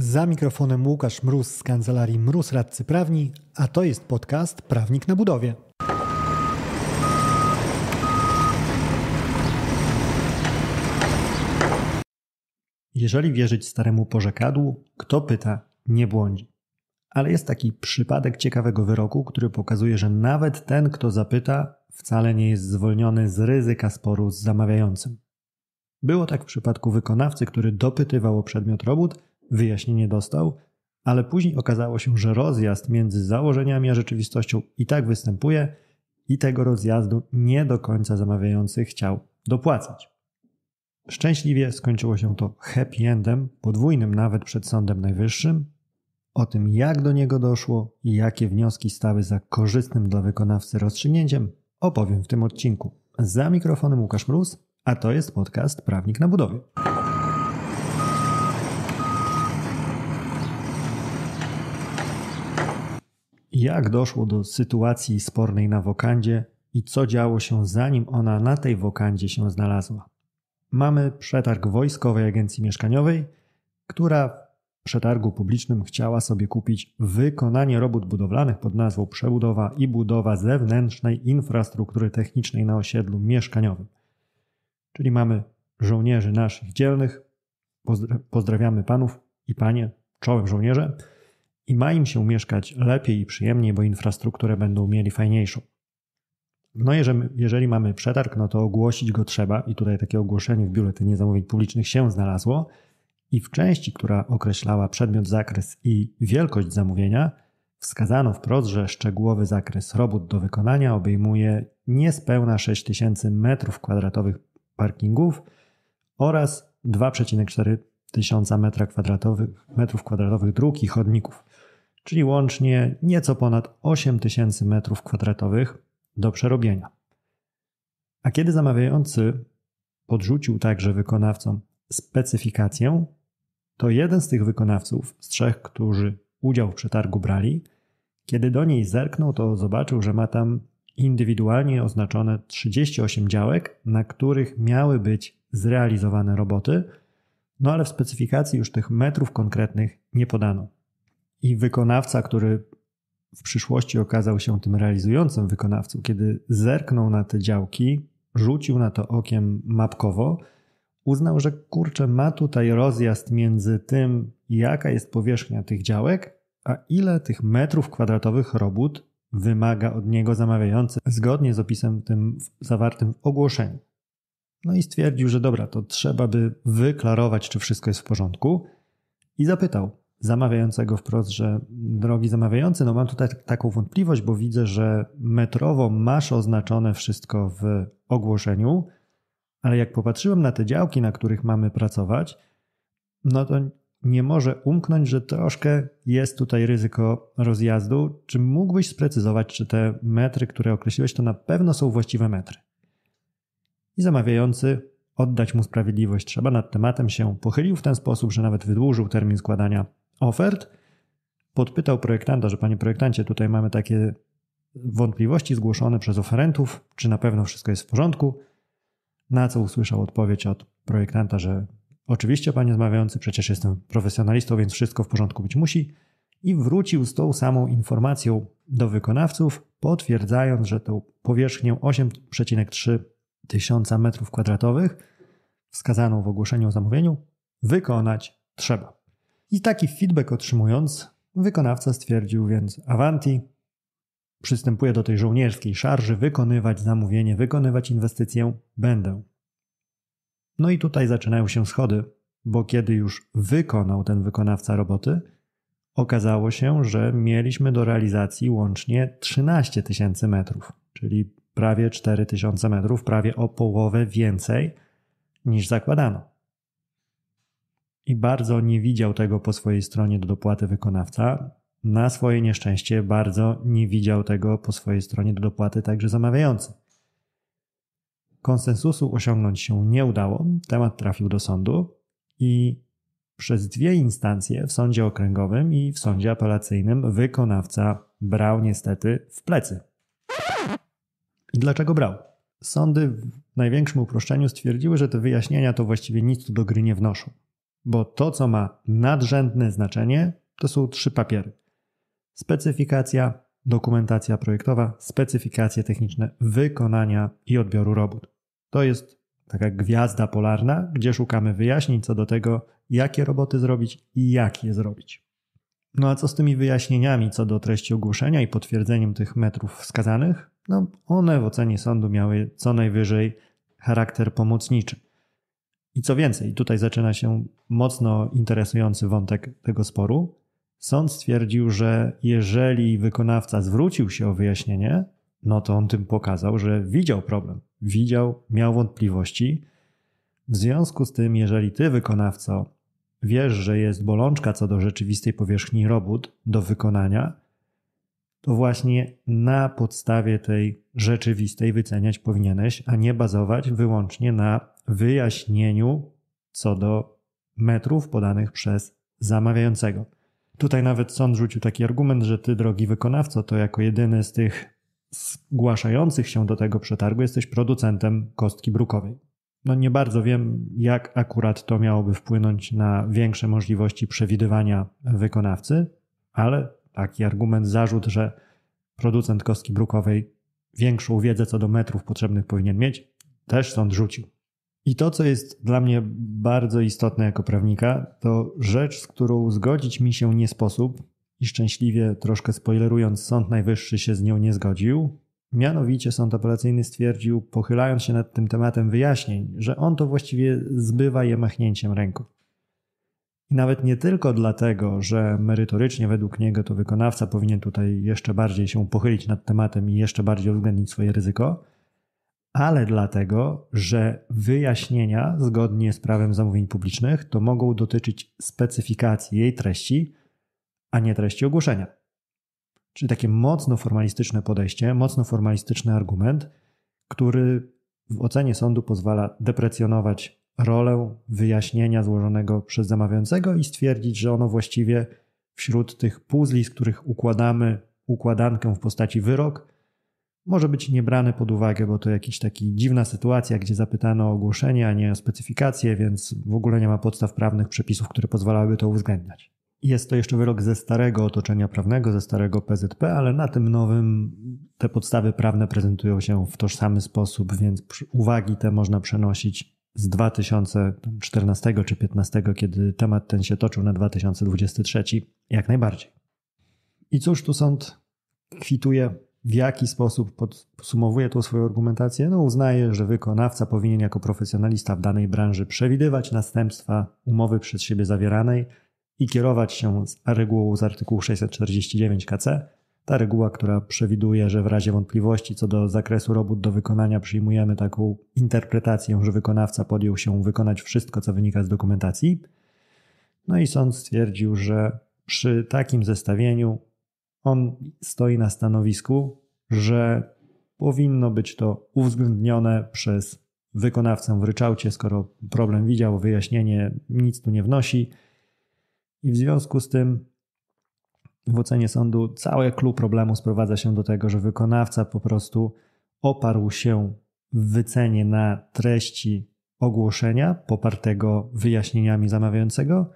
Za mikrofonem Łukasz Mróz z kancelarii Mróz Radcy Prawni, a to jest podcast Prawnik na Budowie. Jeżeli wierzyć staremu porzekadłu, kto pyta, nie błądzi. Ale jest taki przypadek ciekawego wyroku, który pokazuje, że nawet ten, kto zapyta, wcale nie jest zwolniony z ryzyka sporu z zamawiającym. Było tak w przypadku wykonawcy, który dopytywał o przedmiot robót wyjaśnienie dostał, ale później okazało się, że rozjazd między założeniami a rzeczywistością i tak występuje i tego rozjazdu nie do końca zamawiający chciał dopłacać. Szczęśliwie skończyło się to happy endem, podwójnym nawet przed Sądem Najwyższym. O tym, jak do niego doszło i jakie wnioski stały za korzystnym dla wykonawcy rozstrzygnięciem, opowiem w tym odcinku. Za mikrofonem Łukasz Mróz, a to jest podcast Prawnik na Budowie. Jak doszło do sytuacji spornej na wokandzie i co działo się zanim ona na tej wokandzie się znalazła? Mamy przetarg Wojskowej Agencji Mieszkaniowej, która w przetargu publicznym chciała sobie kupić wykonanie robót budowlanych pod nazwą Przebudowa i budowa zewnętrznej infrastruktury technicznej na osiedlu mieszkaniowym. Czyli mamy żołnierzy naszych dzielnych. Pozdrawiamy panów i panie, czołem żołnierze i ma im się mieszkać lepiej i przyjemniej, bo infrastrukturę będą mieli fajniejszą. No jeżeli, jeżeli mamy przetarg, no to ogłosić go trzeba i tutaj takie ogłoszenie w biuletynie zamówień publicznych się znalazło i w części, która określała przedmiot, zakres i wielkość zamówienia, wskazano wprost, że szczegółowy zakres robót do wykonania obejmuje niespełna 6000 m2 parkingów oraz 2,4 tysiąca metrów kwadratowych dróg i chodników czyli łącznie nieco ponad 8000 m2 do przerobienia. A kiedy zamawiający podrzucił także wykonawcom specyfikację, to jeden z tych wykonawców, z trzech, którzy udział w przetargu brali, kiedy do niej zerknął, to zobaczył, że ma tam indywidualnie oznaczone 38 działek, na których miały być zrealizowane roboty, no ale w specyfikacji już tych metrów konkretnych nie podano i wykonawca, który w przyszłości okazał się tym realizującym wykonawcą, kiedy zerknął na te działki, rzucił na to okiem mapkowo, uznał, że kurczę, ma tutaj rozjazd między tym, jaka jest powierzchnia tych działek, a ile tych metrów kwadratowych robót wymaga od niego zamawiający, zgodnie z opisem tym zawartym w ogłoszeniu. No i stwierdził, że dobra, to trzeba by wyklarować, czy wszystko jest w porządku, i zapytał, zamawiającego wprost, że drogi zamawiający, no mam tutaj taką wątpliwość, bo widzę, że metrowo masz oznaczone wszystko w ogłoszeniu, ale jak popatrzyłem na te działki, na których mamy pracować, no to nie może umknąć, że troszkę jest tutaj ryzyko rozjazdu. Czy mógłbyś sprecyzować, czy te metry, które określiłeś, to na pewno są właściwe metry? I zamawiający oddać mu sprawiedliwość. Trzeba nad tematem się pochylił w ten sposób, że nawet wydłużył termin składania ofert, podpytał projektanta, że panie projektancie, tutaj mamy takie wątpliwości zgłoszone przez oferentów, czy na pewno wszystko jest w porządku, na co usłyszał odpowiedź od projektanta, że oczywiście panie zmawiający, przecież jestem profesjonalistą, więc wszystko w porządku być musi i wrócił z tą samą informacją do wykonawców, potwierdzając, że tą powierzchnię 8,3 tysiąca metrów kwadratowych wskazaną w ogłoszeniu o zamówieniu wykonać trzeba. I taki feedback otrzymując, wykonawca stwierdził więc Avanti przystępuję do tej żołnierskiej szarży, wykonywać zamówienie, wykonywać inwestycję, będę. No i tutaj zaczynają się schody, bo kiedy już wykonał ten wykonawca roboty, okazało się, że mieliśmy do realizacji łącznie 13 tysięcy metrów, czyli prawie 4 tysiące metrów, prawie o połowę więcej niż zakładano i bardzo nie widział tego po swojej stronie do dopłaty wykonawca. Na swoje nieszczęście bardzo nie widział tego po swojej stronie do dopłaty także zamawiający. Konsensusu osiągnąć się nie udało, temat trafił do sądu i przez dwie instancje w sądzie okręgowym i w sądzie apelacyjnym wykonawca brał niestety w plecy. I dlaczego brał? Sądy w największym uproszczeniu stwierdziły, że te wyjaśnienia to właściwie nic tu do gry nie wnoszą bo to, co ma nadrzędne znaczenie, to są trzy papiery: specyfikacja, dokumentacja projektowa, specyfikacje techniczne wykonania i odbioru robót. To jest taka gwiazda polarna, gdzie szukamy wyjaśnień co do tego, jakie roboty zrobić i jak je zrobić. No a co z tymi wyjaśnieniami co do treści ogłoszenia i potwierdzeniem tych metrów wskazanych? No, one w ocenie sądu miały co najwyżej charakter pomocniczy. I co więcej, tutaj zaczyna się mocno interesujący wątek tego sporu. Sąd stwierdził, że jeżeli wykonawca zwrócił się o wyjaśnienie, no to on tym pokazał, że widział problem, widział, miał wątpliwości. W związku z tym, jeżeli ty, wykonawco, wiesz, że jest bolączka co do rzeczywistej powierzchni robót do wykonania, to właśnie na podstawie tej rzeczywistej wyceniać powinieneś, a nie bazować wyłącznie na wyjaśnieniu co do metrów podanych przez zamawiającego. Tutaj nawet sąd rzucił taki argument, że ty, drogi wykonawco, to jako jedyny z tych zgłaszających się do tego przetargu jesteś producentem kostki brukowej. No nie bardzo wiem, jak akurat to miałoby wpłynąć na większe możliwości przewidywania wykonawcy, ale taki argument, zarzut, że producent kostki brukowej większą wiedzę co do metrów potrzebnych powinien mieć, też sąd rzucił. I to, co jest dla mnie bardzo istotne jako prawnika, to rzecz, z którą zgodzić mi się nie sposób i szczęśliwie, troszkę spoilerując, Sąd Najwyższy się z nią nie zgodził. Mianowicie Sąd Apelacyjny stwierdził, pochylając się nad tym tematem wyjaśnień, że on to właściwie zbywa je machnięciem ręką. I nawet nie tylko dlatego, że merytorycznie według niego to wykonawca powinien tutaj jeszcze bardziej się pochylić nad tematem i jeszcze bardziej uwzględnić swoje ryzyko, ale dlatego, że wyjaśnienia zgodnie z prawem zamówień publicznych to mogą dotyczyć specyfikacji jej treści, a nie treści ogłoszenia. Czyli takie mocno formalistyczne podejście, mocno formalistyczny argument, który w ocenie sądu pozwala deprecjonować rolę wyjaśnienia złożonego przez zamawiającego i stwierdzić, że ono właściwie wśród tych puzli, z których układamy układankę w postaci wyrok, może być niebrane pod uwagę, bo to jakiś taki dziwna sytuacja, gdzie zapytano o ogłoszenie, a nie o specyfikację, więc w ogóle nie ma podstaw prawnych przepisów, które pozwalałyby to uwzględniać. Jest to jeszcze wyrok ze starego otoczenia prawnego, ze starego PZP, ale na tym nowym te podstawy prawne prezentują się w tożsamy sposób, więc uwagi te można przenosić z 2014 czy 2015, kiedy temat ten się toczył na 2023, jak najbardziej. I cóż tu sąd kwituje, w jaki sposób podsumowuje tą swoją argumentację? No uznaje, że wykonawca powinien jako profesjonalista w danej branży przewidywać następstwa umowy przez siebie zawieranej i kierować się z regułą z artykułu 649 KC, ta reguła, która przewiduje, że w razie wątpliwości co do zakresu robót do wykonania przyjmujemy taką interpretację, że wykonawca podjął się wykonać wszystko, co wynika z dokumentacji. No i sąd stwierdził, że przy takim zestawieniu on stoi na stanowisku, że powinno być to uwzględnione przez wykonawcę w ryczałcie, skoro problem widział, wyjaśnienie nic tu nie wnosi. I w związku z tym w ocenie sądu całe clue problemu sprowadza się do tego, że wykonawca po prostu oparł się w wycenie na treści ogłoszenia popartego wyjaśnieniami zamawiającego,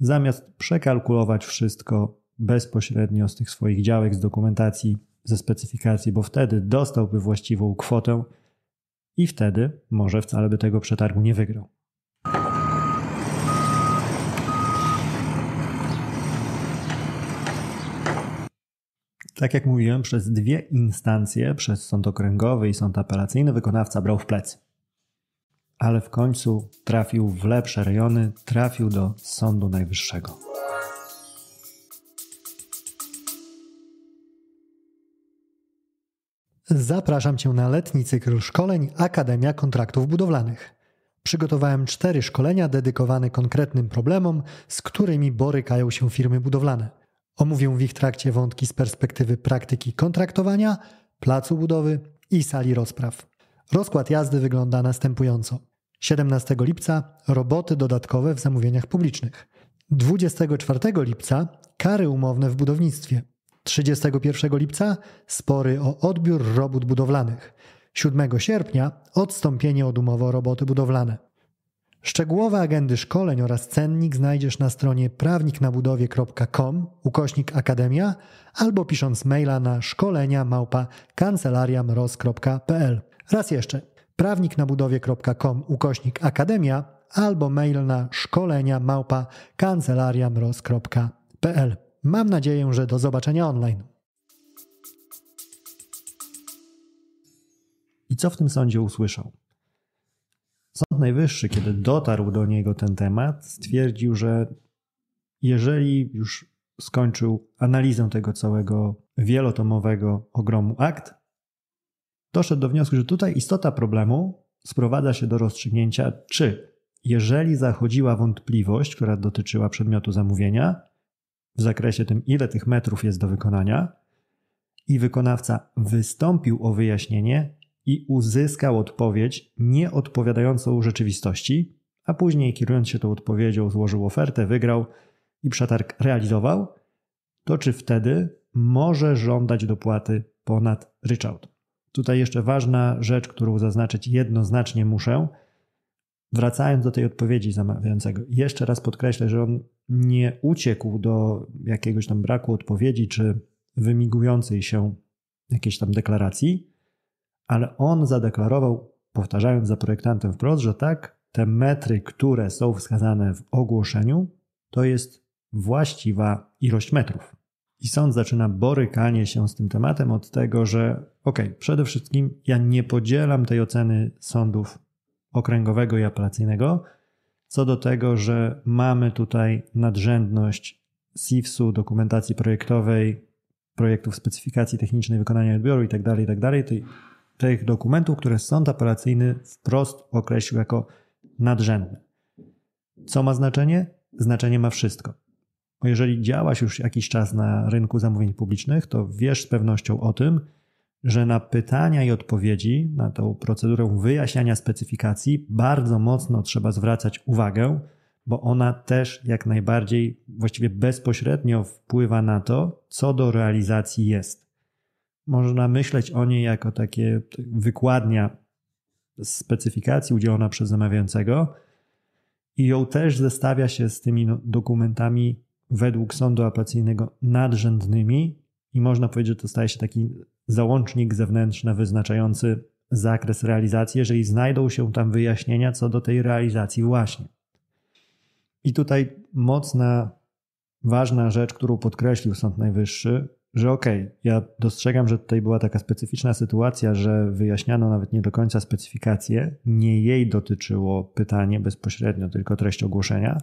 zamiast przekalkulować wszystko bezpośrednio z tych swoich działek, z dokumentacji, ze specyfikacji, bo wtedy dostałby właściwą kwotę i wtedy może wcale by tego przetargu nie wygrał. Tak jak mówiłem, przez dwie instancje, przez sąd okręgowy i sąd apelacyjny, wykonawca brał w plecy. Ale w końcu trafił w lepsze rejony, trafił do Sądu Najwyższego. Zapraszam Cię na letni cykl szkoleń Akademia Kontraktów Budowlanych. Przygotowałem cztery szkolenia dedykowane konkretnym problemom, z którymi borykają się firmy budowlane – Omówię w ich trakcie wątki z perspektywy praktyki kontraktowania, placu budowy i sali rozpraw. Rozkład jazdy wygląda następująco. 17 lipca roboty dodatkowe w zamówieniach publicznych. 24 lipca kary umowne w budownictwie. 31 lipca spory o odbiór robót budowlanych. 7 sierpnia odstąpienie od umowy o roboty budowlane. Szczegółowe agendy szkoleń oraz cennik znajdziesz na stronie prawniknabudowie.com ukośnik akademia albo pisząc maila na szkolenia małpa kancelariamroz.pl. Raz jeszcze prawniknabudowie.com ukośnik akademia albo mail na szkolenia małpa kancelariamroz.pl. Mam nadzieję, że do zobaczenia online. I co w tym sądzie usłyszał? Sąd Najwyższy, kiedy dotarł do niego ten temat, stwierdził, że jeżeli już skończył analizę tego całego wielotomowego ogromu akt, doszedł do wniosku, że tutaj istota problemu sprowadza się do rozstrzygnięcia, czy jeżeli zachodziła wątpliwość, która dotyczyła przedmiotu zamówienia, w zakresie tym, ile tych metrów jest do wykonania, i wykonawca wystąpił o wyjaśnienie, i uzyskał odpowiedź nie odpowiadającą rzeczywistości, a później kierując się tą odpowiedzią złożył ofertę, wygrał i przetarg realizował, to czy wtedy może żądać dopłaty ponad ryczałt? Tutaj jeszcze ważna rzecz, którą zaznaczyć jednoznacznie muszę. Wracając do tej odpowiedzi zamawiającego, jeszcze raz podkreślę, że on nie uciekł do jakiegoś tam braku odpowiedzi czy wymigującej się jakiejś tam deklaracji, ale on zadeklarował, powtarzając za projektantem wprost, że tak, te metry, które są wskazane w ogłoszeniu, to jest właściwa ilość metrów. I sąd zaczyna borykanie się z tym tematem od tego, że ok, przede wszystkim ja nie podzielam tej oceny sądów okręgowego i apelacyjnego, co do tego, że mamy tutaj nadrzędność SIFS-u, dokumentacji projektowej, projektów specyfikacji technicznej, wykonania odbioru itd., tak itd., tak tych dokumentów, które sąd apelacyjny wprost określił jako nadrzędne. Co ma znaczenie? Znaczenie ma wszystko. Bo jeżeli działaś już jakiś czas na rynku zamówień publicznych, to wiesz z pewnością o tym, że na pytania i odpowiedzi, na tą procedurę wyjaśniania specyfikacji, bardzo mocno trzeba zwracać uwagę, bo ona też jak najbardziej właściwie bezpośrednio wpływa na to, co do realizacji jest. Można myśleć o niej jako takie wykładnia specyfikacji udzielona przez zamawiającego i ją też zestawia się z tymi no, dokumentami według sądu apelacyjnego nadrzędnymi i można powiedzieć, że to staje się taki załącznik zewnętrzny wyznaczający zakres realizacji, jeżeli znajdą się tam wyjaśnienia co do tej realizacji właśnie. I tutaj mocna, ważna rzecz, którą podkreślił Sąd Najwyższy, że okej, okay, ja dostrzegam, że tutaj była taka specyficzna sytuacja, że wyjaśniano nawet nie do końca specyfikację, nie jej dotyczyło pytanie bezpośrednio, tylko treść ogłoszenia,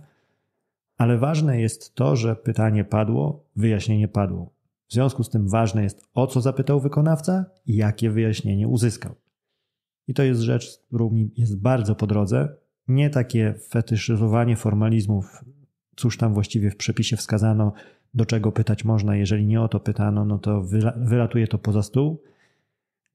ale ważne jest to, że pytanie padło, wyjaśnienie padło. W związku z tym ważne jest, o co zapytał wykonawca i jakie wyjaśnienie uzyskał. I to jest rzecz, którą mi jest bardzo po drodze. Nie takie fetyszyzowanie formalizmów, cóż tam właściwie w przepisie wskazano, do czego pytać można. Jeżeli nie o to pytano, no to wylatuje to poza stół.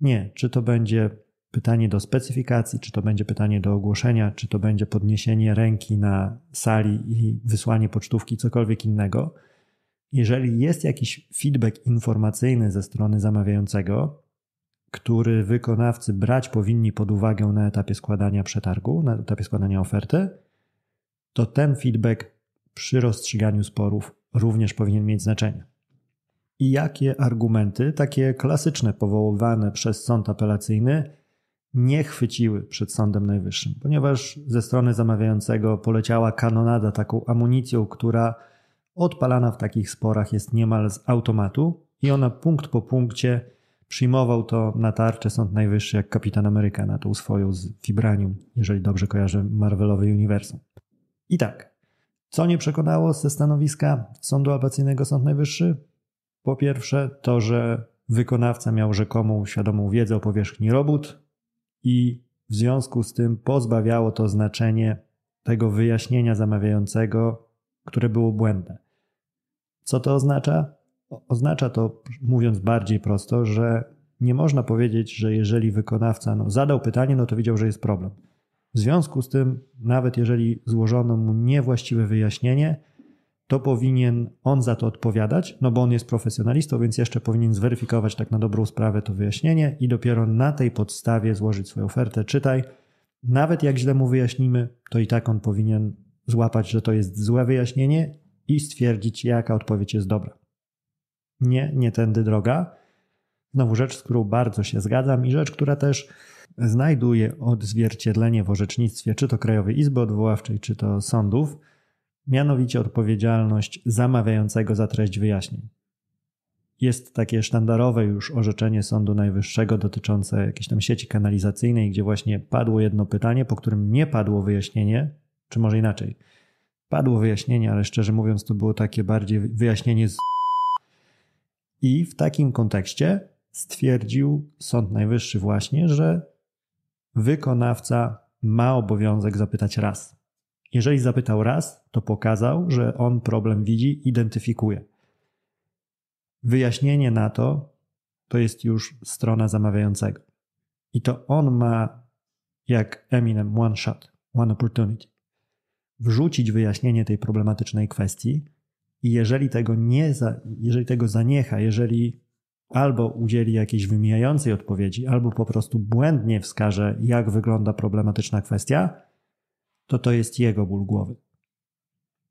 Nie, czy to będzie pytanie do specyfikacji, czy to będzie pytanie do ogłoszenia, czy to będzie podniesienie ręki na sali i wysłanie pocztówki, cokolwiek innego. Jeżeli jest jakiś feedback informacyjny ze strony zamawiającego, który wykonawcy brać powinni pod uwagę na etapie składania przetargu, na etapie składania oferty, to ten feedback przy rozstrzyganiu sporów również powinien mieć znaczenie. I jakie argumenty, takie klasyczne powoływane przez sąd apelacyjny, nie chwyciły przed Sądem Najwyższym, ponieważ ze strony zamawiającego poleciała kanonada taką amunicją, która odpalana w takich sporach jest niemal z automatu i ona punkt po punkcie przyjmował to na tarczę Sąd Najwyższy jak kapitan na tą swoją z Vibranium, jeżeli dobrze kojarzę Marvelowy uniwersum. I tak, co nie przekonało ze stanowiska Sądu Apelacyjnego Sąd Najwyższy? Po pierwsze, to, że wykonawca miał rzekomą świadomą wiedzę o powierzchni robót i w związku z tym pozbawiało to znaczenie tego wyjaśnienia zamawiającego, które było błędne. Co to oznacza? Oznacza to, mówiąc bardziej prosto, że nie można powiedzieć, że jeżeli wykonawca no, zadał pytanie, no to widział, że jest problem. W związku z tym, nawet jeżeli złożono mu niewłaściwe wyjaśnienie, to powinien on za to odpowiadać, no bo on jest profesjonalistą, więc jeszcze powinien zweryfikować tak na dobrą sprawę to wyjaśnienie i dopiero na tej podstawie złożyć swoją ofertę. Czytaj, nawet jak źle mu wyjaśnimy, to i tak on powinien złapać, że to jest złe wyjaśnienie i stwierdzić, jaka odpowiedź jest dobra. Nie, nie tędy droga. Znowu rzecz, z którą bardzo się zgadzam i rzecz, która też znajduje odzwierciedlenie w orzecznictwie czy to Krajowej Izby Odwoławczej, czy to sądów, mianowicie odpowiedzialność zamawiającego za treść wyjaśnień. Jest takie sztandarowe już orzeczenie Sądu Najwyższego dotyczące jakiejś tam sieci kanalizacyjnej, gdzie właśnie padło jedno pytanie, po którym nie padło wyjaśnienie, czy może inaczej. Padło wyjaśnienie, ale szczerze mówiąc, to było takie bardziej wyjaśnienie z. I w takim kontekście stwierdził Sąd Najwyższy właśnie, że wykonawca ma obowiązek zapytać raz. Jeżeli zapytał raz, to pokazał, że on problem widzi, identyfikuje. Wyjaśnienie na to to jest już strona zamawiającego. I to on ma, jak Eminem, one shot, one opportunity. Wrzucić wyjaśnienie tej problematycznej kwestii i jeżeli tego nie, za, jeżeli tego zaniecha, jeżeli albo udzieli jakiejś wymijającej odpowiedzi, albo po prostu błędnie wskaże, jak wygląda problematyczna kwestia, to to jest jego ból głowy.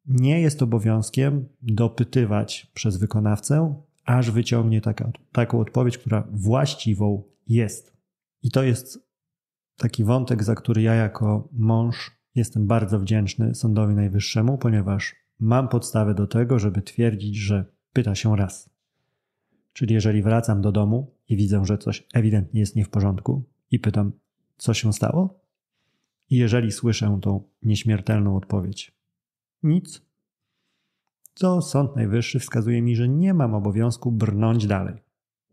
Nie jest obowiązkiem dopytywać przez wykonawcę, aż wyciągnie taka, taką odpowiedź, która właściwą jest. I to jest taki wątek, za który ja jako mąż jestem bardzo wdzięczny Sądowi Najwyższemu, ponieważ mam podstawę do tego, żeby twierdzić, że pyta się raz. Czyli jeżeli wracam do domu i widzę, że coś ewidentnie jest nie w porządku i pytam, co się stało? I jeżeli słyszę tą nieśmiertelną odpowiedź, nic, to Sąd Najwyższy wskazuje mi, że nie mam obowiązku brnąć dalej.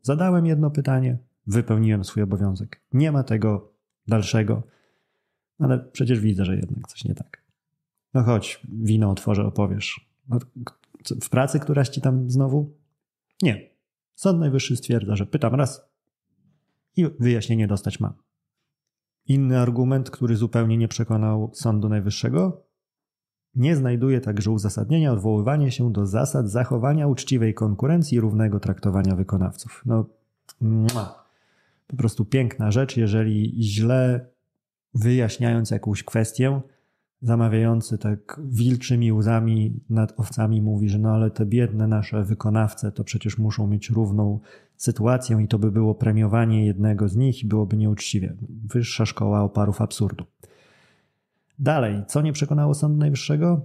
Zadałem jedno pytanie, wypełniłem swój obowiązek. Nie ma tego dalszego, ale przecież widzę, że jednak coś nie tak. No chodź, wino otworzę, opowiesz. No, w pracy któraś ci tam znowu? Nie, Sąd Najwyższy stwierdza, że pytam raz i wyjaśnienie dostać mam. Inny argument, który zupełnie nie przekonał Sądu Najwyższego, nie znajduje także uzasadnienia odwoływanie się do zasad zachowania uczciwej konkurencji i równego traktowania wykonawców. No, mua. po prostu piękna rzecz, jeżeli źle wyjaśniając jakąś kwestię, zamawiający tak wilczymi łzami nad owcami mówi, że no ale te biedne nasze wykonawce to przecież muszą mieć równą sytuację i to by było premiowanie jednego z nich i byłoby nieuczciwie. Wyższa szkoła oparów absurdu. Dalej, co nie przekonało Sądu Najwyższego?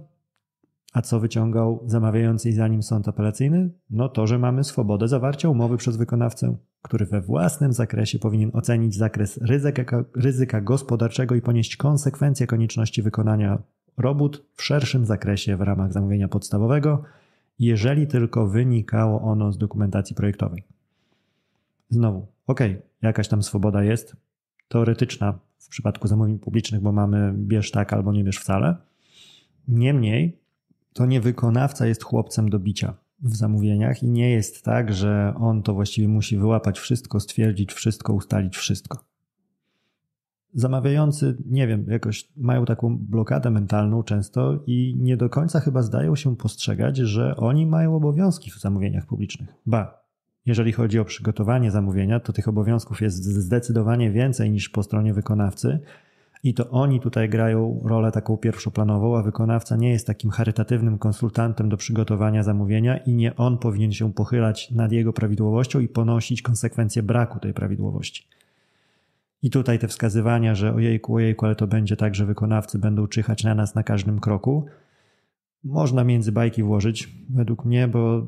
A co wyciągał zamawiający i zanim sąd apelacyjny? No to, że mamy swobodę zawarcia umowy przez wykonawcę który we własnym zakresie powinien ocenić zakres ryzyka, ryzyka gospodarczego i ponieść konsekwencje konieczności wykonania robót w szerszym zakresie w ramach zamówienia podstawowego, jeżeli tylko wynikało ono z dokumentacji projektowej. Znowu, ok, jakaś tam swoboda jest, teoretyczna w przypadku zamówień publicznych, bo mamy bierz tak albo nie bierz wcale. Niemniej, to nie wykonawca jest chłopcem do bicia w zamówieniach i nie jest tak, że on to właściwie musi wyłapać wszystko, stwierdzić wszystko, ustalić wszystko. Zamawiający, nie wiem, jakoś mają taką blokadę mentalną często i nie do końca chyba zdają się postrzegać, że oni mają obowiązki w zamówieniach publicznych. Ba, jeżeli chodzi o przygotowanie zamówienia, to tych obowiązków jest zdecydowanie więcej niż po stronie wykonawcy i to oni tutaj grają rolę taką pierwszoplanową, a wykonawca nie jest takim charytatywnym konsultantem do przygotowania zamówienia i nie on powinien się pochylać nad jego prawidłowością i ponosić konsekwencje braku tej prawidłowości. I tutaj te wskazywania, że ojejku, ojejku, ale to będzie tak, że wykonawcy będą czyhać na nas na każdym kroku, można między bajki włożyć, według mnie, bo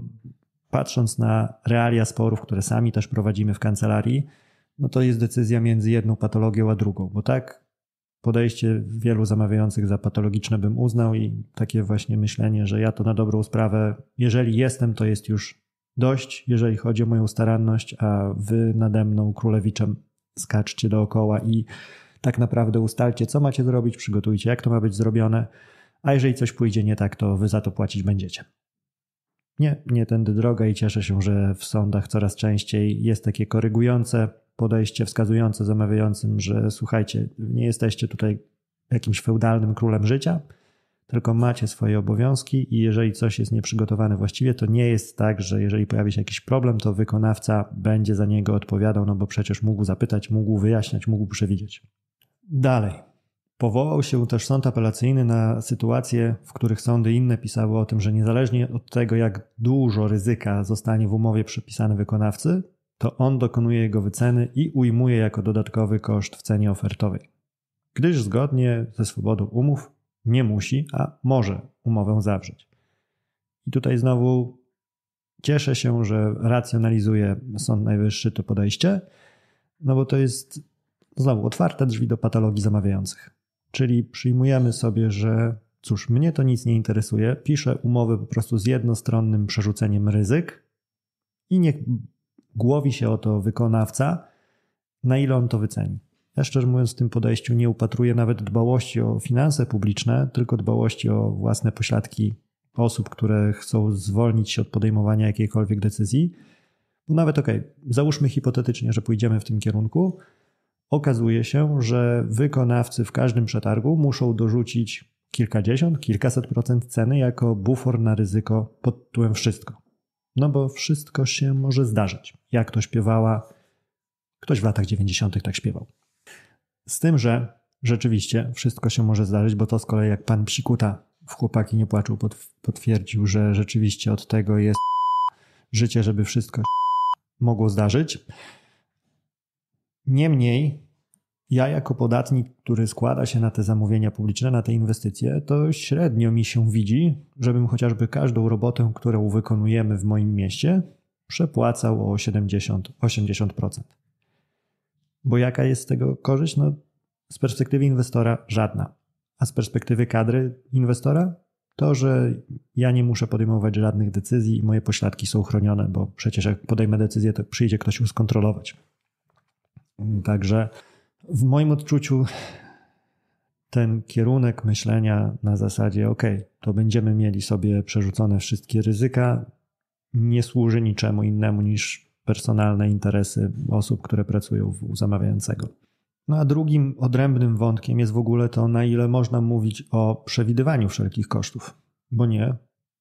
patrząc na realia sporów, które sami też prowadzimy w kancelarii, no to jest decyzja między jedną patologią a drugą, bo tak podejście wielu zamawiających za patologiczne bym uznał i takie właśnie myślenie, że ja to na dobrą sprawę, jeżeli jestem, to jest już dość, jeżeli chodzi o moją staranność, a wy nade mną królewiczem skaczcie dookoła i tak naprawdę ustalcie, co macie zrobić, przygotujcie, jak to ma być zrobione, a jeżeli coś pójdzie nie tak, to wy za to płacić będziecie. Nie, nie tędy droga i cieszę się, że w sądach coraz częściej jest takie korygujące podejście wskazujące zamawiającym, że słuchajcie, nie jesteście tutaj jakimś feudalnym królem życia, tylko macie swoje obowiązki i jeżeli coś jest nieprzygotowane właściwie, to nie jest tak, że jeżeli pojawi się jakiś problem, to wykonawca będzie za niego odpowiadał, no bo przecież mógł zapytać, mógł wyjaśniać, mógł przewidzieć. Dalej. Powołał się też sąd apelacyjny na sytuacje, w których sądy inne pisały o tym, że niezależnie od tego, jak dużo ryzyka zostanie w umowie przypisane wykonawcy, to on dokonuje jego wyceny i ujmuje jako dodatkowy koszt w cenie ofertowej. Gdyż zgodnie ze swobodą umów nie musi, a może umowę zawrzeć. I tutaj znowu cieszę się, że racjonalizuje Sąd Najwyższy to podejście, no bo to jest znowu otwarte drzwi do patologii zamawiających. Czyli przyjmujemy sobie, że cóż, mnie to nic nie interesuje, piszę umowy po prostu z jednostronnym przerzuceniem ryzyk i niech głowi się o to wykonawca, na ile on to wyceni. Ja szczerze mówiąc w tym podejściu nie upatruję nawet dbałości o finanse publiczne, tylko dbałości o własne pośladki osób, które chcą zwolnić się od podejmowania jakiejkolwiek decyzji. Bo nawet okej, okay, załóżmy hipotetycznie, że pójdziemy w tym kierunku, okazuje się, że wykonawcy w każdym przetargu muszą dorzucić kilkadziesiąt, kilkaset procent ceny jako bufor na ryzyko pod tytułem wszystko. No bo wszystko się może zdarzyć. Jak to śpiewała, ktoś w latach 90. tak śpiewał. Z tym, że rzeczywiście wszystko się może zdarzyć, bo to z kolei jak pan Psikuta w Chłopaki nie płaczył potwierdził, że rzeczywiście od tego jest życie, żeby wszystko mogło zdarzyć. Niemniej ja jako podatnik, który składa się na te zamówienia publiczne, na te inwestycje, to średnio mi się widzi, żebym chociażby każdą robotę, którą wykonujemy w moim mieście, przepłacał o 70-80%. Bo jaka jest z tego korzyść? No, z perspektywy inwestora żadna. A z perspektywy kadry inwestora to, że ja nie muszę podejmować żadnych decyzji i moje pośladki są chronione, bo przecież jak podejmę decyzję, to przyjdzie ktoś ją skontrolować. Także w moim odczuciu ten kierunek myślenia na zasadzie, ok, to będziemy mieli sobie przerzucone wszystkie ryzyka, nie służy niczemu innemu niż personalne interesy osób, które pracują u zamawiającego. No a drugim odrębnym wątkiem jest w ogóle to, na ile można mówić o przewidywaniu wszelkich kosztów, bo nie,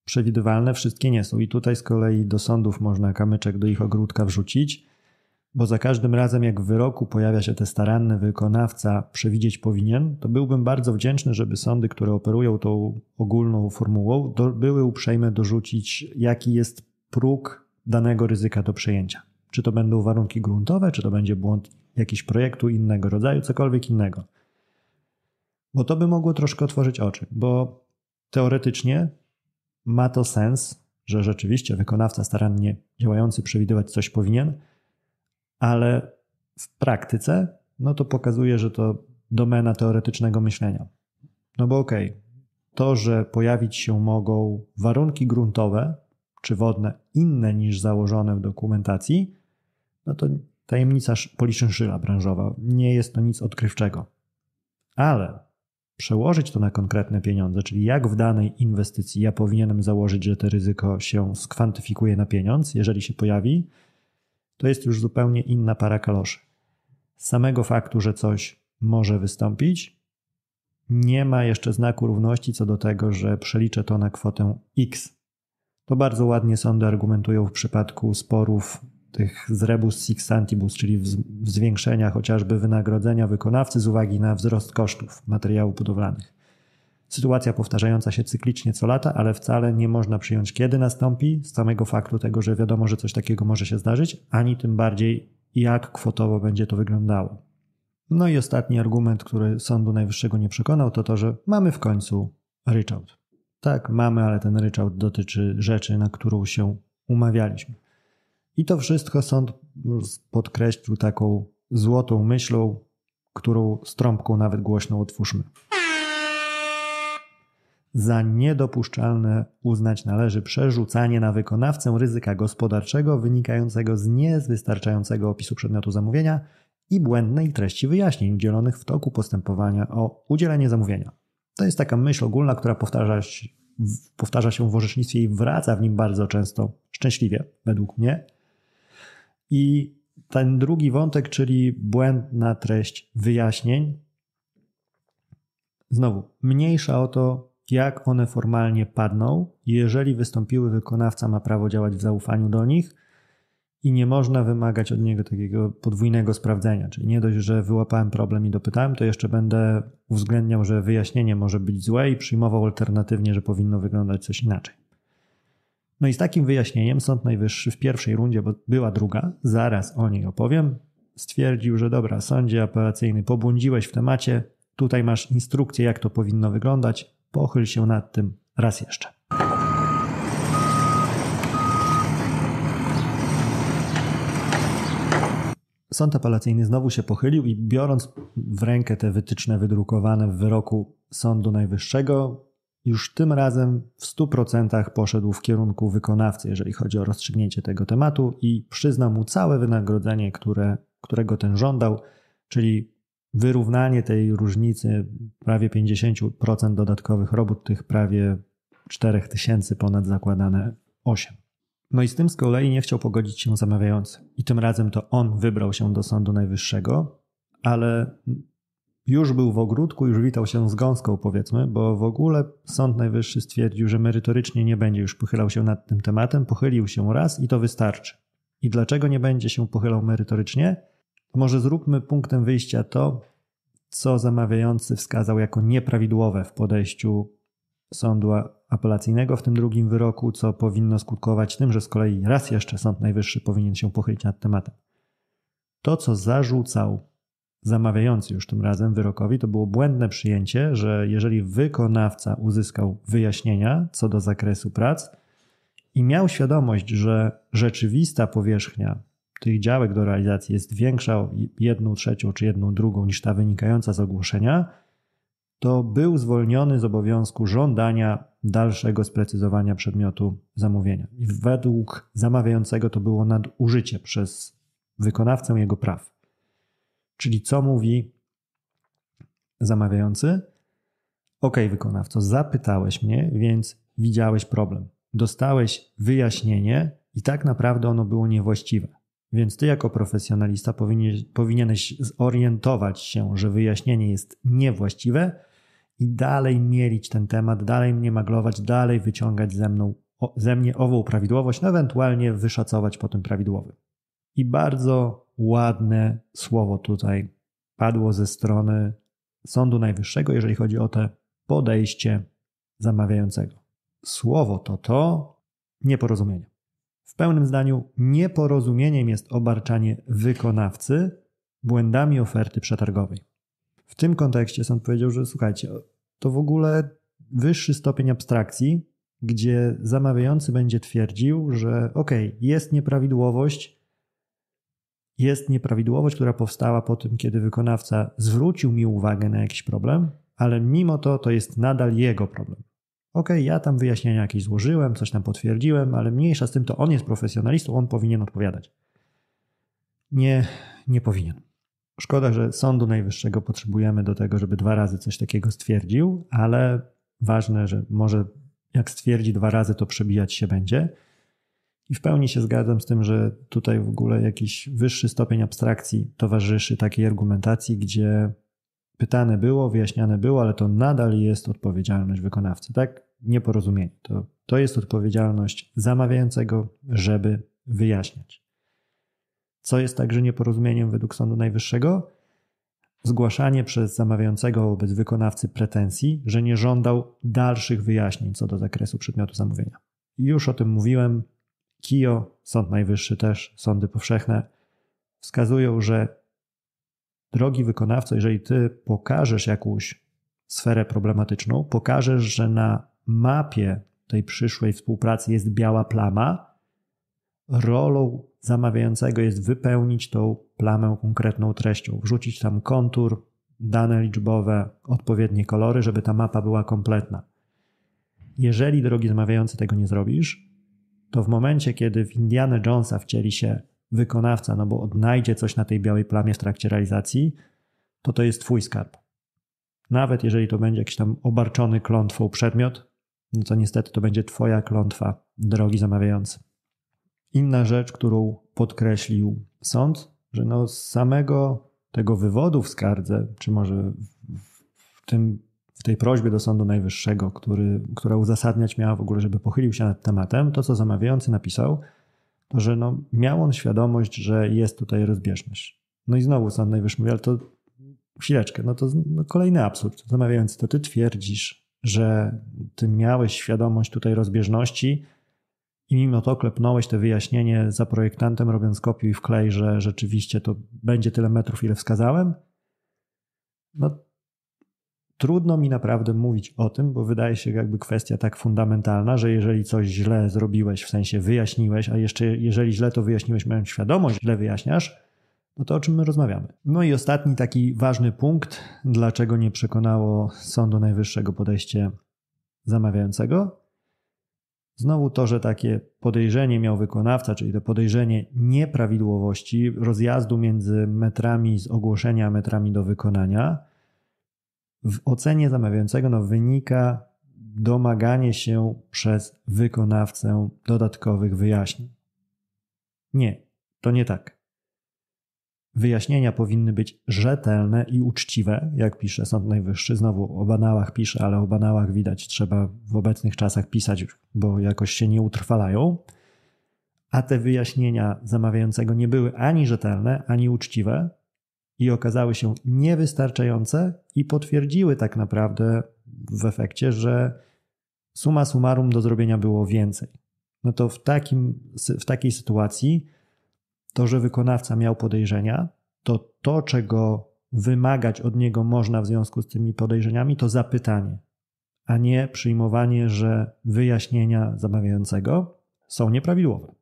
przewidywalne wszystkie nie są. I tutaj z kolei do sądów można kamyczek do ich ogródka wrzucić bo za każdym razem, jak w wyroku pojawia się ten staranny wykonawca, przewidzieć powinien, to byłbym bardzo wdzięczny, żeby sądy, które operują tą ogólną formułą, do, były uprzejme dorzucić, jaki jest próg danego ryzyka do przejęcia. Czy to będą warunki gruntowe, czy to będzie błąd jakiegoś projektu innego rodzaju, cokolwiek innego. Bo to by mogło troszkę otworzyć oczy, bo teoretycznie ma to sens, że rzeczywiście wykonawca starannie działający przewidywać coś powinien, ale w praktyce, no to pokazuje, że to domena teoretycznego myślenia. No bo okej, okay, to, że pojawić się mogą warunki gruntowe czy wodne inne niż założone w dokumentacji, no to tajemnica policzęszyla branżowa. Nie jest to nic odkrywczego. Ale przełożyć to na konkretne pieniądze, czyli jak w danej inwestycji ja powinienem założyć, że to ryzyko się skwantyfikuje na pieniądz, jeżeli się pojawi, to jest już zupełnie inna para kaloszy. Z samego faktu, że coś może wystąpić, nie ma jeszcze znaku równości co do tego, że przeliczę to na kwotę X. To bardzo ładnie sądy argumentują w przypadku sporów tych z rebus sixantibus, czyli zwiększenia chociażby wynagrodzenia wykonawcy z uwagi na wzrost kosztów materiałów budowlanych. Sytuacja powtarzająca się cyklicznie co lata, ale wcale nie można przyjąć, kiedy nastąpi, z samego faktu tego, że wiadomo, że coś takiego może się zdarzyć, ani tym bardziej, jak kwotowo będzie to wyglądało. No i ostatni argument, który Sądu Najwyższego nie przekonał, to to, że mamy w końcu ryczałt. Tak, mamy, ale ten ryczałt dotyczy rzeczy, na którą się umawialiśmy. I to wszystko sąd podkreślił taką złotą myślą, którą strąbką nawet głośno otwórzmy. Za niedopuszczalne uznać należy przerzucanie na wykonawcę ryzyka gospodarczego wynikającego z niewystarczającego opisu przedmiotu zamówienia i błędnej treści wyjaśnień udzielonych w toku postępowania o udzielenie zamówienia. To jest taka myśl ogólna, która powtarza się, powtarza się w orzecznictwie i wraca w nim bardzo często, szczęśliwie według mnie. I ten drugi wątek, czyli błędna treść wyjaśnień, znowu mniejsza o to, jak one formalnie padną, jeżeli wystąpiły wykonawca ma prawo działać w zaufaniu do nich i nie można wymagać od niego takiego podwójnego sprawdzenia. Czyli nie dość, że wyłapałem problem i dopytałem, to jeszcze będę uwzględniał, że wyjaśnienie może być złe i przyjmował alternatywnie, że powinno wyglądać coś inaczej. No i z takim wyjaśnieniem Sąd Najwyższy w pierwszej rundzie, bo była druga, zaraz o niej opowiem, stwierdził, że dobra, sądzie apelacyjny, pobłądziłeś w temacie, tutaj masz instrukcję, jak to powinno wyglądać, Pochyl się nad tym raz jeszcze. Sąd apelacyjny znowu się pochylił i biorąc w rękę te wytyczne wydrukowane w wyroku Sądu Najwyższego, już tym razem w 100% poszedł w kierunku wykonawcy, jeżeli chodzi o rozstrzygnięcie tego tematu i przyznał mu całe wynagrodzenie, które, którego ten żądał, czyli wyrównanie tej różnicy prawie 50% dodatkowych robót, tych prawie 4000 ponad zakładane 8. No i z tym z kolei nie chciał pogodzić się zamawiający. I tym razem to on wybrał się do Sądu Najwyższego, ale już był w ogródku, już witał się z gąską, powiedzmy, bo w ogóle Sąd Najwyższy stwierdził, że merytorycznie nie będzie już pochylał się nad tym tematem. Pochylił się raz i to wystarczy. I dlaczego nie będzie się pochylał merytorycznie? to może zróbmy punktem wyjścia to, co zamawiający wskazał jako nieprawidłowe w podejściu sądu apelacyjnego w tym drugim wyroku, co powinno skutkować tym, że z kolei raz jeszcze Sąd Najwyższy powinien się pochylić nad tematem. To, co zarzucał zamawiający już tym razem wyrokowi, to było błędne przyjęcie, że jeżeli wykonawca uzyskał wyjaśnienia co do zakresu prac i miał świadomość, że rzeczywista powierzchnia tych działek do realizacji jest większa jedną trzecią czy jedną drugą niż ta wynikająca z ogłoszenia, to był zwolniony z obowiązku żądania dalszego sprecyzowania przedmiotu zamówienia. I według zamawiającego to było nadużycie przez wykonawcę jego praw. Czyli co mówi zamawiający? OK, wykonawco, zapytałeś mnie, więc widziałeś problem. Dostałeś wyjaśnienie i tak naprawdę ono było niewłaściwe. Więc ty jako profesjonalista powinieneś, powinieneś zorientować się, że wyjaśnienie jest niewłaściwe i dalej mielić ten temat, dalej mnie maglować, dalej wyciągać ze, mną, ze mnie ową prawidłowość, no ewentualnie wyszacować tym prawidłowy. I bardzo ładne słowo tutaj padło ze strony Sądu Najwyższego, jeżeli chodzi o te podejście zamawiającego. Słowo to to nieporozumienie pełnym zdaniu nieporozumieniem jest obarczanie wykonawcy błędami oferty przetargowej. W tym kontekście sąd powiedział, że słuchajcie, to w ogóle wyższy stopień abstrakcji, gdzie zamawiający będzie twierdził, że okej, okay, jest nieprawidłowość, jest nieprawidłowość, która powstała po tym, kiedy wykonawca zwrócił mi uwagę na jakiś problem, ale mimo to to jest nadal jego problem. OK, ja tam wyjaśnienia jakieś złożyłem, coś tam potwierdziłem, ale mniejsza z tym, to on jest profesjonalistą, on powinien odpowiadać. Nie, nie powinien. Szkoda, że Sądu Najwyższego potrzebujemy do tego, żeby dwa razy coś takiego stwierdził, ale ważne, że może jak stwierdzi dwa razy, to przebijać się będzie. I w pełni się zgadzam z tym, że tutaj w ogóle jakiś wyższy stopień abstrakcji towarzyszy takiej argumentacji, gdzie pytane było, wyjaśniane było, ale to nadal jest odpowiedzialność wykonawcy, tak? Nieporozumienie. To, to jest odpowiedzialność zamawiającego, żeby wyjaśniać. Co jest także nieporozumieniem według Sądu Najwyższego? Zgłaszanie przez zamawiającego wobec wykonawcy pretensji, że nie żądał dalszych wyjaśnień co do zakresu przedmiotu zamówienia. Już o tym mówiłem. KIO, Sąd Najwyższy też, sądy powszechne wskazują, że drogi wykonawco, jeżeli ty pokażesz jakąś sferę problematyczną, pokażesz, że na mapie tej przyszłej współpracy jest biała plama, rolą zamawiającego jest wypełnić tą plamę konkretną treścią, wrzucić tam kontur, dane liczbowe, odpowiednie kolory, żeby ta mapa była kompletna. Jeżeli drogi zamawiający tego nie zrobisz, to w momencie, kiedy w Indiana Jonesa wcieli się wykonawca, no bo odnajdzie coś na tej białej plamie w trakcie realizacji, to to jest Twój skarb. Nawet jeżeli to będzie jakiś tam obarczony klątwą przedmiot, no to niestety to będzie Twoja klątwa, drogi zamawiający. Inna rzecz, którą podkreślił sąd, że no z samego tego wywodu w skardze, czy może w, tym, w tej prośbie do Sądu Najwyższego, który, która uzasadniać miała w ogóle, żeby pochylił się nad tematem, to co zamawiający napisał, to że no, miał on świadomość, że jest tutaj rozbieżność. No i znowu sam Najwyższy mówi, ale to chwileczkę, no to no kolejny absurd. Zamawiając to, ty twierdzisz, że ty miałeś świadomość tutaj rozbieżności i mimo to klepnąłeś te wyjaśnienie za projektantem, robiąc kopiuj i wklej, że rzeczywiście to będzie tyle metrów, ile wskazałem? No Trudno mi naprawdę mówić o tym, bo wydaje się jakby kwestia tak fundamentalna, że jeżeli coś źle zrobiłeś, w sensie wyjaśniłeś, a jeszcze jeżeli źle to wyjaśniłeś, mając świadomość, źle wyjaśniasz, no to o czym my rozmawiamy. No i ostatni taki ważny punkt, dlaczego nie przekonało Sądu Najwyższego podejście zamawiającego. Znowu to, że takie podejrzenie miał wykonawca, czyli to podejrzenie nieprawidłowości, rozjazdu między metrami z ogłoszenia a metrami do wykonania – w ocenie zamawiającego no, wynika domaganie się przez wykonawcę dodatkowych wyjaśnień. Nie, to nie tak. Wyjaśnienia powinny być rzetelne i uczciwe, jak pisze Sąd Najwyższy. Znowu o banałach pisze, ale o banałach widać trzeba w obecnych czasach pisać, bo jakoś się nie utrwalają. A te wyjaśnienia zamawiającego nie były ani rzetelne, ani uczciwe, i okazały się niewystarczające i potwierdziły tak naprawdę w efekcie, że suma summarum do zrobienia było więcej. No to w, takim, w takiej sytuacji to, że wykonawca miał podejrzenia, to to, czego wymagać od niego można w związku z tymi podejrzeniami, to zapytanie, a nie przyjmowanie, że wyjaśnienia zamawiającego są nieprawidłowe.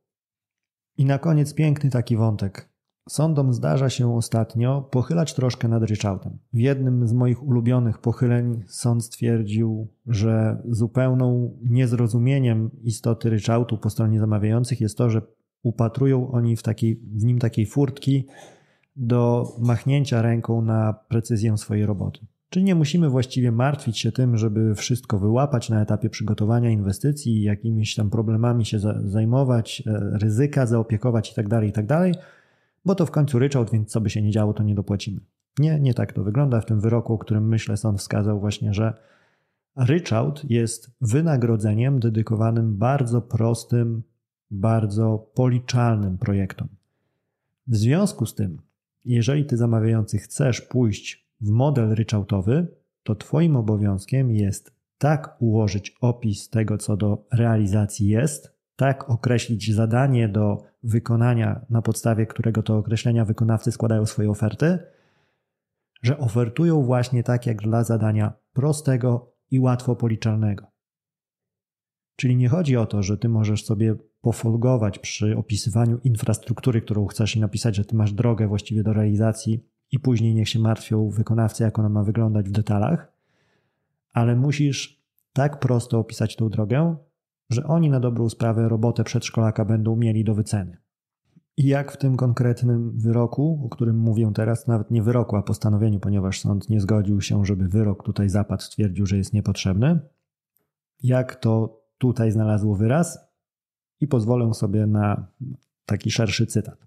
I na koniec piękny taki wątek Sądom zdarza się ostatnio pochylać troszkę nad ryczałtem. W jednym z moich ulubionych pochyleń sąd stwierdził, że zupełną niezrozumieniem istoty ryczałtu po stronie zamawiających jest to, że upatrują oni w, takiej, w nim takiej furtki do machnięcia ręką na precyzję swojej roboty. Czy nie musimy właściwie martwić się tym, żeby wszystko wyłapać na etapie przygotowania inwestycji, jakimiś tam problemami się zajmować, e, ryzyka zaopiekować itd., tak itd., tak bo to w końcu ryczałt, więc co by się nie działo, to nie dopłacimy. Nie, nie tak to wygląda. W tym wyroku, o którym myślę, sąd wskazał właśnie, że ryczałt jest wynagrodzeniem dedykowanym bardzo prostym, bardzo policzalnym projektom. W związku z tym, jeżeli ty zamawiający chcesz pójść w model ryczałtowy, to twoim obowiązkiem jest tak ułożyć opis tego, co do realizacji jest, tak określić zadanie do wykonania, na podstawie którego to określenia wykonawcy składają swoje oferty, że ofertują właśnie tak jak dla zadania prostego i łatwo policzalnego. Czyli nie chodzi o to, że ty możesz sobie pofolgować przy opisywaniu infrastruktury, którą chcesz i napisać, że ty masz drogę właściwie do realizacji i później niech się martwią wykonawcy, jak ona ma wyglądać w detalach, ale musisz tak prosto opisać tą drogę, że oni na dobrą sprawę robotę przedszkolaka będą mieli do wyceny. I jak w tym konkretnym wyroku, o którym mówię teraz, nawet nie wyroku, a postanowieniu, ponieważ sąd nie zgodził się, żeby wyrok tutaj zapadł, stwierdził, że jest niepotrzebny, jak to tutaj znalazło wyraz? I pozwolę sobie na taki szerszy cytat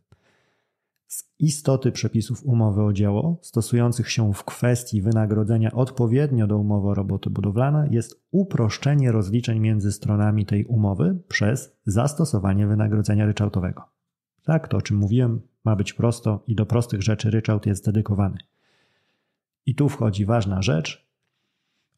z istoty przepisów umowy o dzieło stosujących się w kwestii wynagrodzenia odpowiednio do umowy o roboty budowlane jest uproszczenie rozliczeń między stronami tej umowy przez zastosowanie wynagrodzenia ryczałtowego. Tak, to o czym mówiłem, ma być prosto i do prostych rzeczy ryczałt jest dedykowany. I tu wchodzi ważna rzecz,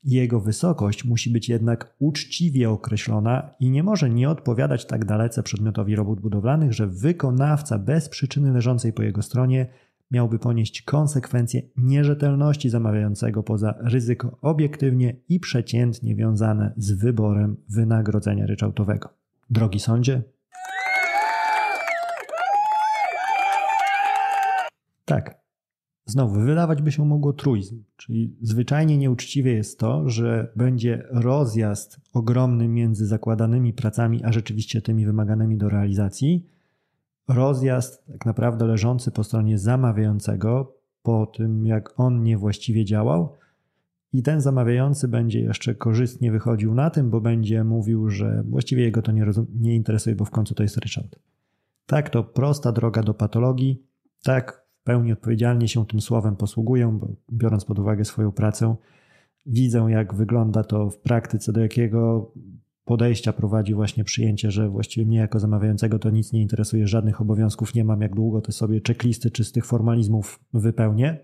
jego wysokość musi być jednak uczciwie określona i nie może nie odpowiadać tak dalece przedmiotowi robót budowlanych, że wykonawca bez przyczyny leżącej po jego stronie miałby ponieść konsekwencje nierzetelności zamawiającego poza ryzyko obiektywnie i przeciętnie wiązane z wyborem wynagrodzenia ryczałtowego. Drogi sądzie, tak, Znowu, wydawać by się mogło truizm, czyli zwyczajnie nieuczciwe jest to, że będzie rozjazd ogromny między zakładanymi pracami, a rzeczywiście tymi wymaganymi do realizacji. Rozjazd tak naprawdę leżący po stronie zamawiającego, po tym jak on niewłaściwie działał, i ten zamawiający będzie jeszcze korzystnie wychodził na tym, bo będzie mówił, że właściwie jego to nie, rozum- nie interesuje, bo w końcu to jest Ryszard. Tak to prosta droga do patologii, tak pełni odpowiedzialnie się tym słowem posługują, bo biorąc pod uwagę swoją pracę, widzę, jak wygląda to w praktyce, do jakiego podejścia prowadzi właśnie przyjęcie, że właściwie mnie jako zamawiającego to nic nie interesuje, żadnych obowiązków nie mam, jak długo te sobie checklisty czystych formalizmów wypełnię.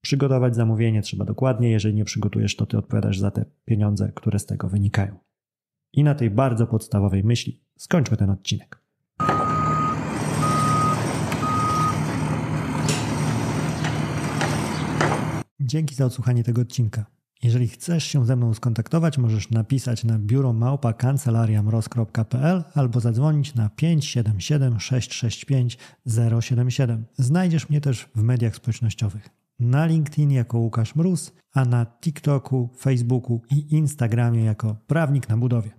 Przygotować zamówienie trzeba dokładnie, jeżeli nie przygotujesz, to ty odpowiadasz za te pieniądze, które z tego wynikają. I na tej bardzo podstawowej myśli skończmy ten odcinek. Dzięki za odsłuchanie tego odcinka. Jeżeli chcesz się ze mną skontaktować, możesz napisać na biuro małpa albo zadzwonić na 577 665 077. Znajdziesz mnie też w mediach społecznościowych. Na LinkedIn jako Łukasz Mróz, a na TikToku, Facebooku i Instagramie jako Prawnik na Budowie.